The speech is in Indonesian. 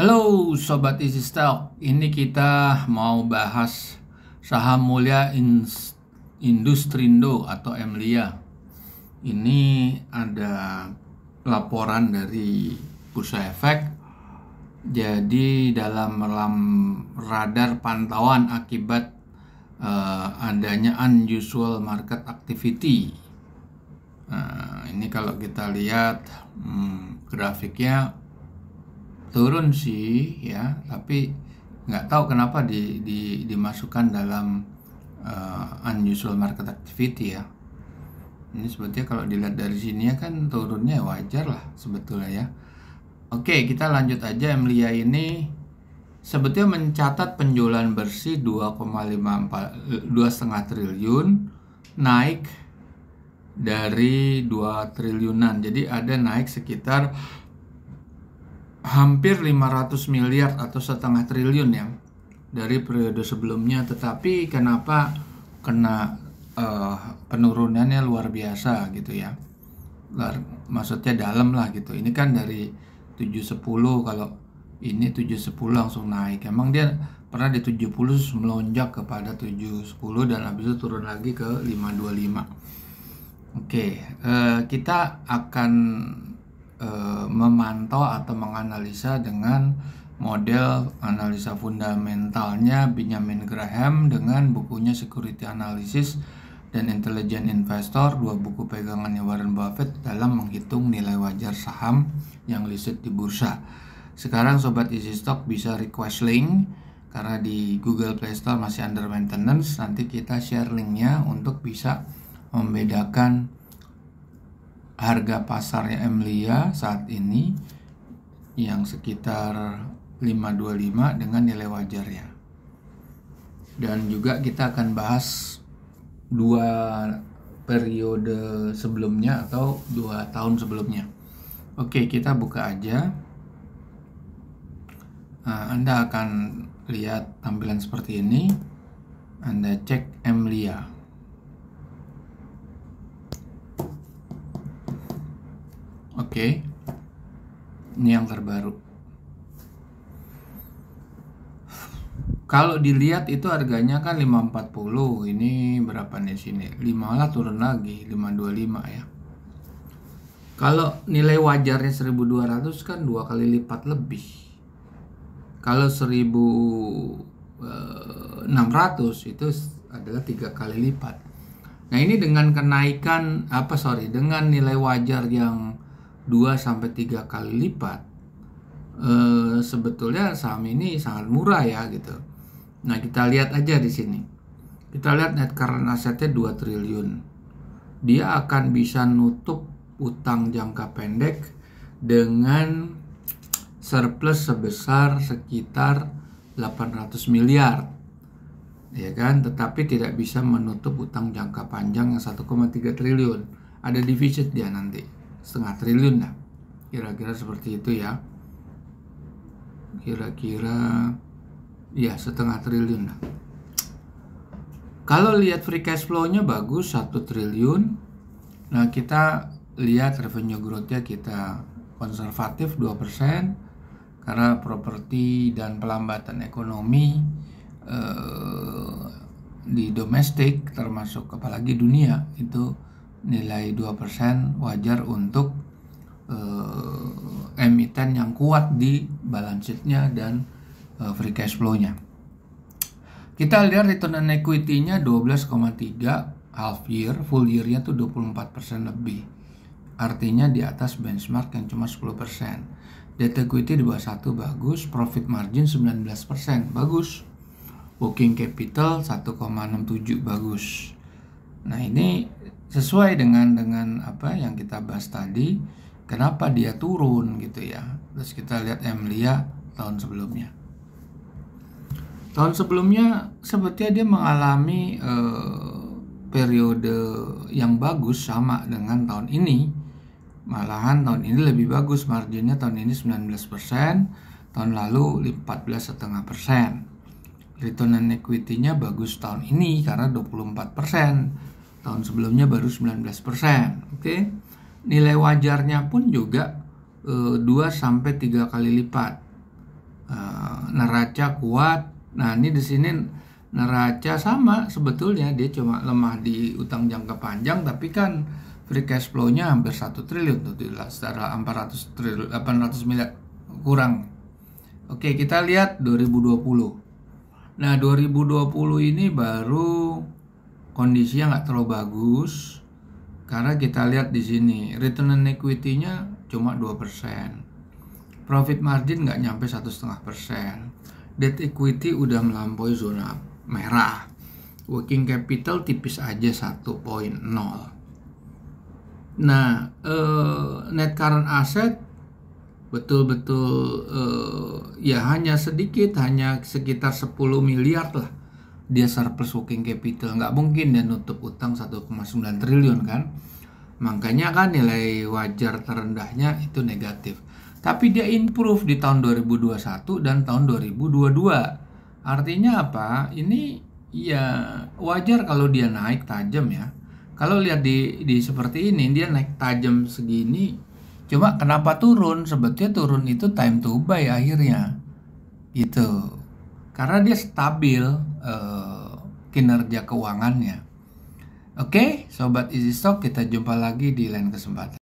Halo Sobat Easy Stock, ini kita mau bahas saham mulia Industrindo atau Emlia. Ini ada laporan dari Bursa Efek. Jadi dalam radar pantauan akibat uh, adanya unusual market activity. Nah, ini kalau kita lihat hmm, grafiknya turun sih ya tapi nggak tahu kenapa di, di, dimasukkan dalam uh, unusual market activity ya ini sebetulnya kalau dilihat dari sini ya kan turunnya wajar lah sebetulnya ya oke kita lanjut aja Emilia ini sebetulnya mencatat penjualan bersih 2,54 2,5 triliun naik dari 2 triliunan jadi ada naik sekitar hampir 500 miliar atau setengah triliun ya dari periode sebelumnya tetapi kenapa kena uh, penurunannya luar biasa gitu ya luar, maksudnya dalam lah gitu ini kan dari 710 kalau ini 710 langsung naik emang dia pernah di 70 melonjak kepada 710 dan habis itu turun lagi ke 525 oke okay, uh, eh, kita akan Eh, memantau atau menganalisa dengan model analisa fundamentalnya Benjamin Graham dengan bukunya Security Analysis dan Intelligent Investor, dua buku pegangannya Warren Buffett dalam menghitung nilai wajar saham yang listed di bursa. Sekarang sobat Easy Stock bisa request link karena di Google Play Store masih under maintenance. Nanti kita share linknya untuk bisa membedakan harga pasarnya Emlia saat ini yang sekitar 525 dengan nilai wajarnya. Dan juga kita akan bahas dua periode sebelumnya atau dua tahun sebelumnya. Oke, kita buka aja. Nah, Anda akan lihat tampilan seperti ini. Anda cek Emlia. Oke. Ini yang terbaru. Kalau dilihat itu harganya kan 540. Ini berapa nih sini? 5 lah turun lagi, 525 ya. Kalau nilai wajarnya 1200 kan dua kali lipat lebih. Kalau 1600 eh, itu adalah tiga kali lipat. Nah ini dengan kenaikan apa sorry dengan nilai wajar yang 2 sampai 3 kali lipat e, sebetulnya saham ini sangat murah ya gitu. Nah, kita lihat aja di sini. Kita lihat net current asetnya 2 triliun. Dia akan bisa nutup utang jangka pendek dengan surplus sebesar sekitar 800 miliar ya kan tetapi tidak bisa menutup utang jangka panjang yang 1,3 triliun ada deficit dia nanti setengah triliun lah kira-kira seperti itu ya kira-kira ya setengah triliun lah kalau lihat free cash flow-nya bagus satu triliun nah kita lihat revenue growth-nya kita konservatif 2% karena properti dan pelambatan ekonomi eh, di domestik termasuk apalagi dunia itu nilai 2% wajar untuk uh, emiten yang kuat di balance sheet-nya dan uh, free cash flow-nya. Kita lihat return on equity-nya 12,3 half year, full year-nya tuh 24% lebih. Artinya di atas benchmark yang cuma 10%. Debt equity di bawah 1 bagus, profit margin 19% bagus. Working capital 1,67 bagus. Nah, ini sesuai dengan dengan apa yang kita bahas tadi kenapa dia turun gitu ya terus kita lihat Emilia tahun sebelumnya tahun sebelumnya sepertinya dia mengalami eh, periode yang bagus sama dengan tahun ini malahan tahun ini lebih bagus marginnya tahun ini 19% tahun lalu 14,5% return on equity-nya bagus tahun ini karena 24% tahun sebelumnya baru 19%. persen, Oke. Okay? Nilai wajarnya pun juga e, eh, 2 sampai 3 kali lipat. E, neraca kuat. Nah, ini di sini neraca sama sebetulnya dia cuma lemah di utang jangka panjang tapi kan free cash flow-nya hampir satu triliun tuh secara 400 triliun 800 miliar kurang. Oke, kita lihat 2020. Nah, 2020 ini baru kondisi yang nggak terlalu bagus karena kita lihat di sini return on equity-nya cuma 2%. Profit margin nggak nyampe satu setengah persen. Debt equity udah melampaui zona merah. Working capital tipis aja 1.0. Nah, eh, net current asset betul-betul eh, ya hanya sedikit, hanya sekitar 10 miliar lah dia surplus working capital nggak mungkin dan nutup utang 1,9 triliun kan makanya kan nilai wajar terendahnya itu negatif tapi dia improve di tahun 2021 dan tahun 2022 artinya apa ini ya wajar kalau dia naik tajam ya kalau lihat di, di seperti ini dia naik tajam segini cuma kenapa turun sebetulnya turun itu time to buy akhirnya itu karena dia stabil uh, kinerja keuangannya. Oke, okay, sobat Easy Stock, kita jumpa lagi di lain kesempatan.